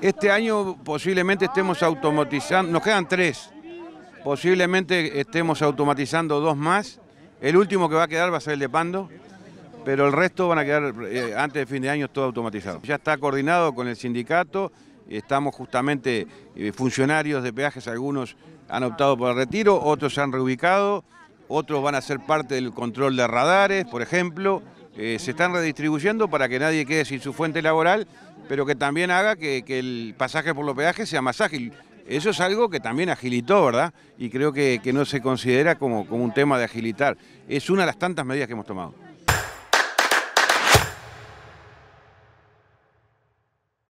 Este año posiblemente estemos automatizando, nos quedan tres, posiblemente estemos automatizando dos más. El último que va a quedar va a ser el de Pando, pero el resto van a quedar eh, antes de fin de año todo automatizado. Ya está coordinado con el sindicato, estamos justamente eh, funcionarios de peajes, algunos han optado por el retiro, otros se han reubicado, otros van a ser parte del control de radares, por ejemplo. Eh, se están redistribuyendo para que nadie quede sin su fuente laboral, pero que también haga que, el pasaje por los peajes sea más ágil. Eso es algo que también agilitó, ¿verdad? Y creo que, no se considera como, como un tema de agilitar. Es una de las tantas medidas que hemos tomado.